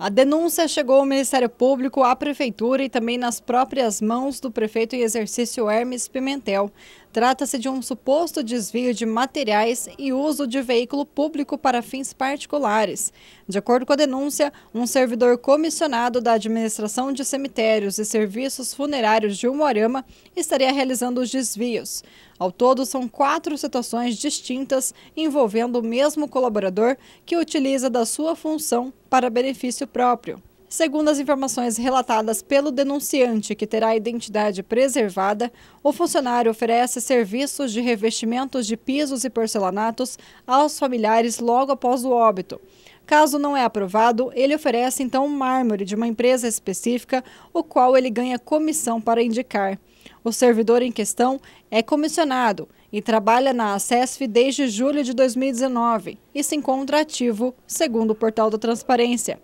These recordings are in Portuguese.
A denúncia chegou ao Ministério Público, à Prefeitura e também nas próprias mãos do prefeito em exercício Hermes Pimentel. Trata-se de um suposto desvio de materiais e uso de veículo público para fins particulares. De acordo com a denúncia, um servidor comissionado da Administração de Cemitérios e Serviços Funerários de Umuarama estaria realizando os desvios. Ao todo, são quatro situações distintas envolvendo o mesmo colaborador que utiliza da sua função para benefício próprio. Segundo as informações relatadas pelo denunciante, que terá a identidade preservada, o funcionário oferece serviços de revestimentos de pisos e porcelanatos aos familiares logo após o óbito. Caso não é aprovado, ele oferece então um mármore de uma empresa específica, o qual ele ganha comissão para indicar. O servidor em questão é comissionado e trabalha na ACESF desde julho de 2019 e se encontra ativo, segundo o portal da Transparência.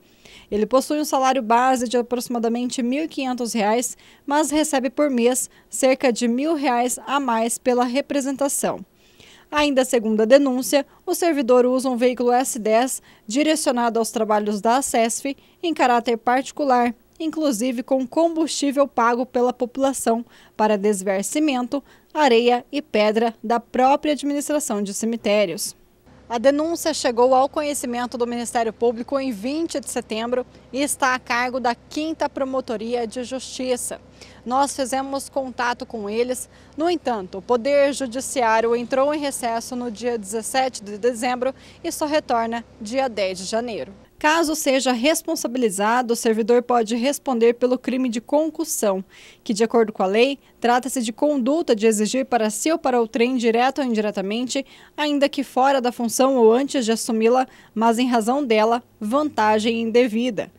Ele possui um salário base de aproximadamente R$ 1.500, mas recebe por mês cerca de R$ 1.000 a mais pela representação. Ainda segundo a denúncia, o servidor usa um veículo S10 direcionado aos trabalhos da SESF em caráter particular, inclusive com combustível pago pela população para desviar cimento, areia e pedra da própria administração de cemitérios. A denúncia chegou ao conhecimento do Ministério Público em 20 de setembro e está a cargo da 5 Promotoria de Justiça. Nós fizemos contato com eles. No entanto, o Poder Judiciário entrou em recesso no dia 17 de dezembro e só retorna dia 10 de janeiro. Caso seja responsabilizado, o servidor pode responder pelo crime de concussão, que, de acordo com a lei, trata-se de conduta de exigir para si ou para trem, direta ou indiretamente, ainda que fora da função ou antes de assumi-la, mas em razão dela, vantagem indevida.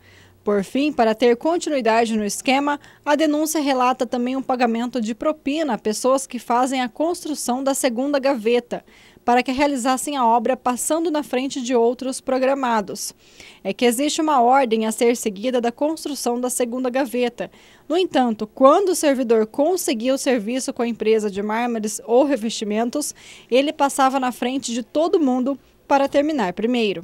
Por fim, para ter continuidade no esquema, a denúncia relata também um pagamento de propina a pessoas que fazem a construção da segunda gaveta, para que realizassem a obra passando na frente de outros programados. É que existe uma ordem a ser seguida da construção da segunda gaveta. No entanto, quando o servidor conseguia o serviço com a empresa de mármores ou revestimentos, ele passava na frente de todo mundo para terminar primeiro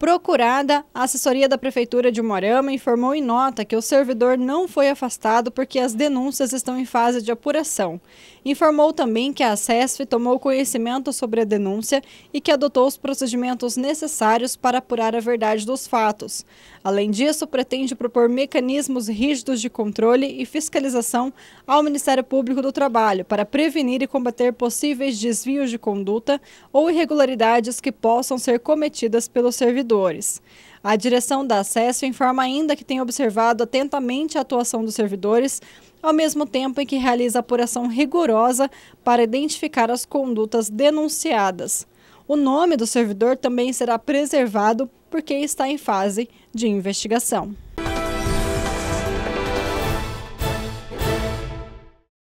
procurada, a assessoria da Prefeitura de Morama informou em nota que o servidor não foi afastado porque as denúncias estão em fase de apuração. Informou também que a SESF tomou conhecimento sobre a denúncia e que adotou os procedimentos necessários para apurar a verdade dos fatos. Além disso, pretende propor mecanismos rígidos de controle e fiscalização ao Ministério Público do Trabalho para prevenir e combater possíveis desvios de conduta ou irregularidades que possam ser cometidas pelo servidor servidores. A direção da Acesso informa ainda que tem observado atentamente a atuação dos servidores, ao mesmo tempo em que realiza apuração rigorosa para identificar as condutas denunciadas. O nome do servidor também será preservado porque está em fase de investigação.